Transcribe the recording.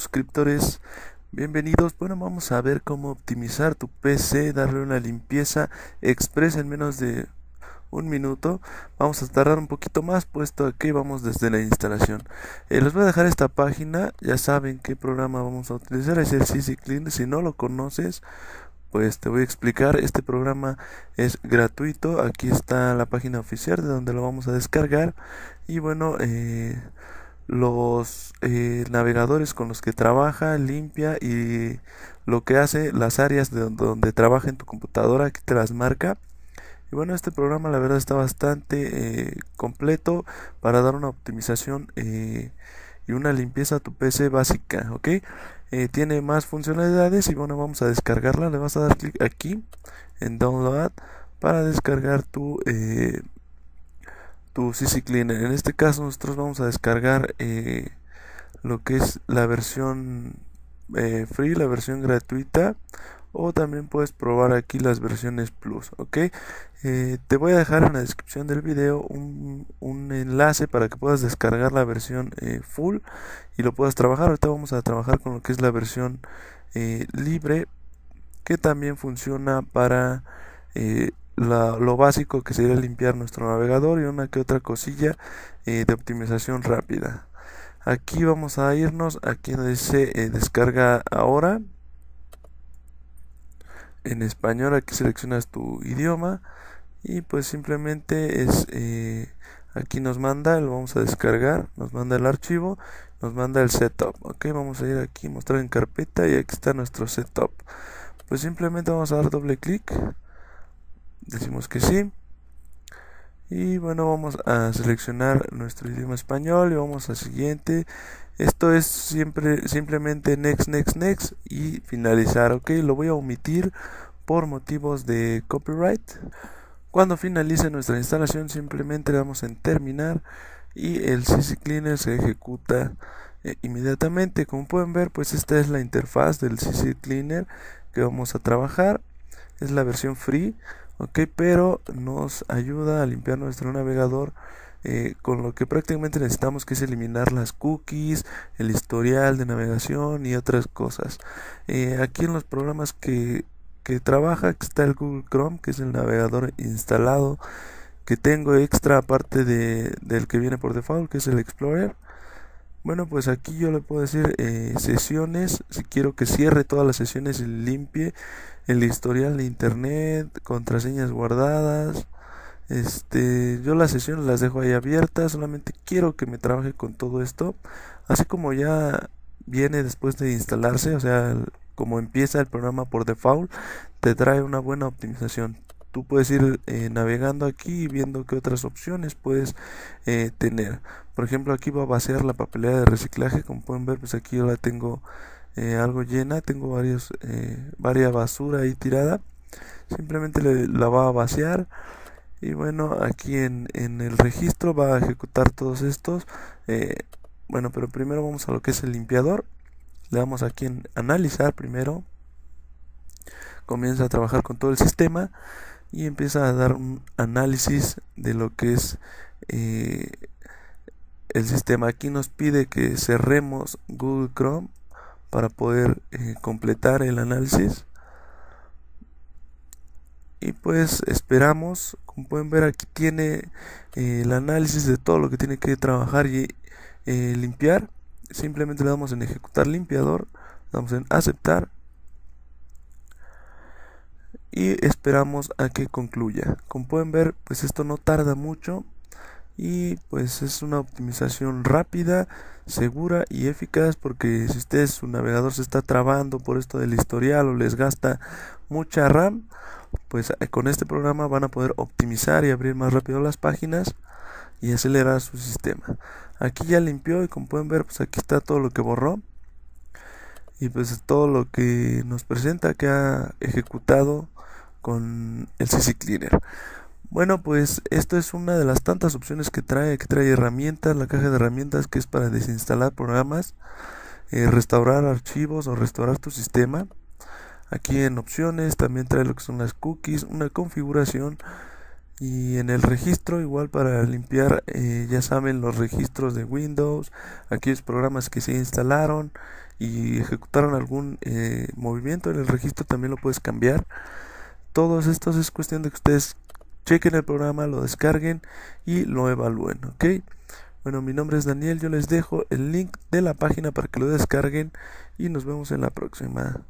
suscriptores. Bienvenidos. Bueno, vamos a ver cómo optimizar tu PC, darle una limpieza expresa en menos de un minuto. Vamos a tardar un poquito más puesto que vamos desde la instalación. Eh, les voy a dejar esta página. Ya saben qué programa vamos a utilizar. Es el CC Clean. Si no lo conoces, pues te voy a explicar. Este programa es gratuito. Aquí está la página oficial de donde lo vamos a descargar. Y bueno, eh, los eh, navegadores con los que trabaja, limpia y lo que hace, las áreas de donde trabaja en tu computadora, aquí te las marca. Y bueno, este programa la verdad está bastante eh, completo para dar una optimización eh, y una limpieza a tu PC básica, ¿ok? tiene más funcionalidades y bueno, vamos a descargarla. Le vas a dar clic aquí en Download para descargar tu, tu CC Cleaner. En este caso nosotros vamos a descargar lo que es la versión eh, free, la versión gratuita o también puedes probar aquí las versiones plus ok eh, te voy a dejar en la descripción del video un, enlace para que puedas descargar la versión eh, full y lo puedas trabajar ahorita vamos a trabajar con lo que es la versión libre que también funciona para lo básico que sería limpiar nuestro navegador y una que otra cosilla de optimización rápida Aquí vamos a irnos, aquí donde dice eh, descarga ahora. En español aquí seleccionas tu idioma y pues simplemente es eh, aquí nos manda, lo vamos a descargar, nos manda el archivo, nos manda el setup. Ok, vamos a ir aquí, mostrar en carpeta y aquí está nuestro setup. Pues simplemente vamos a dar doble clic, decimos que sí y bueno vamos a seleccionar nuestro idioma español y vamos al siguiente esto es siempre simplemente next next next y finalizar ok lo voy a omitir por motivos de copyright cuando finalice nuestra instalación simplemente damos en terminar y el CC Cleaner se ejecuta eh, inmediatamente como pueden ver pues esta es la interfaz del CC Cleaner que vamos a trabajar es la versión free ok pero nos ayuda a limpiar nuestro navegador eh, con lo que prácticamente necesitamos que es eliminar las cookies, el historial de navegación y otras cosas. Eh, aquí en los programas que, que trabaja está el Google Chrome, que es el navegador instalado que tengo extra aparte del que viene por default, que es el Explorer. Bueno, pues aquí yo le puedo decir eh, sesiones. Si quiero que cierre todas las sesiones y limpie el historial de internet, contraseñas guardadas. Este, yo las sesiones las dejo ahí abiertas. Solamente quiero que me trabaje con todo esto. Así como ya viene después de instalarse, o sea, como empieza el programa por default, te trae una buena optimización tú puedes ir eh, navegando aquí y viendo qué otras opciones puedes eh, tener por ejemplo aquí va a vaciar la papelera de reciclaje como pueden ver pues aquí yo la tengo eh, algo llena tengo varios varias basura ahí tirada simplemente la va a vaciar y bueno aquí en, en el registro va a ejecutar todos estos bueno pero primero vamos a lo que es el limpiador le damos aquí en analizar primero comienza a trabajar con todo el sistema y empieza a dar un análisis de lo que es eh, el sistema. Aquí nos pide que cerremos Google Chrome para poder eh, completar el análisis. Y pues esperamos, como pueden ver aquí tiene eh, el análisis de todo lo que tiene que trabajar y limpiar. Simplemente le damos en ejecutar limpiador, damos en aceptar y esperamos a que concluya. Como pueden ver, pues esto no tarda mucho y pues es una optimización rápida, segura y eficaz porque si ustedes su navegador se está trabando por esto del historial o les gasta mucha RAM, pues eh, con este programa van a poder optimizar y abrir más rápido las páginas y acelerar su sistema. Aquí ya limpió y como pueden ver, pues aquí está todo lo que borró y pues todo lo que nos presenta que ha ejecutado con el CC Cleaner. Bueno, pues esto es una de las tantas opciones que trae, que trae herramientas, la caja de herramientas que es para desinstalar programas, eh, restaurar archivos o restaurar tu sistema. Aquí en opciones también trae lo que son las cookies, una configuración y en el registro igual para limpiar eh, ya saben los registros de Windows, aquellos programas que se instalaron y ejecutaron algún eh, movimiento en el registro también lo puedes cambiar. Todos estos es cuestión de que ustedes chequen el programa, lo descarguen y lo evalúen, ¿ok? Bueno, mi nombre es Daniel, yo les dejo el link de la página para que lo descarguen y nos vemos en la próxima.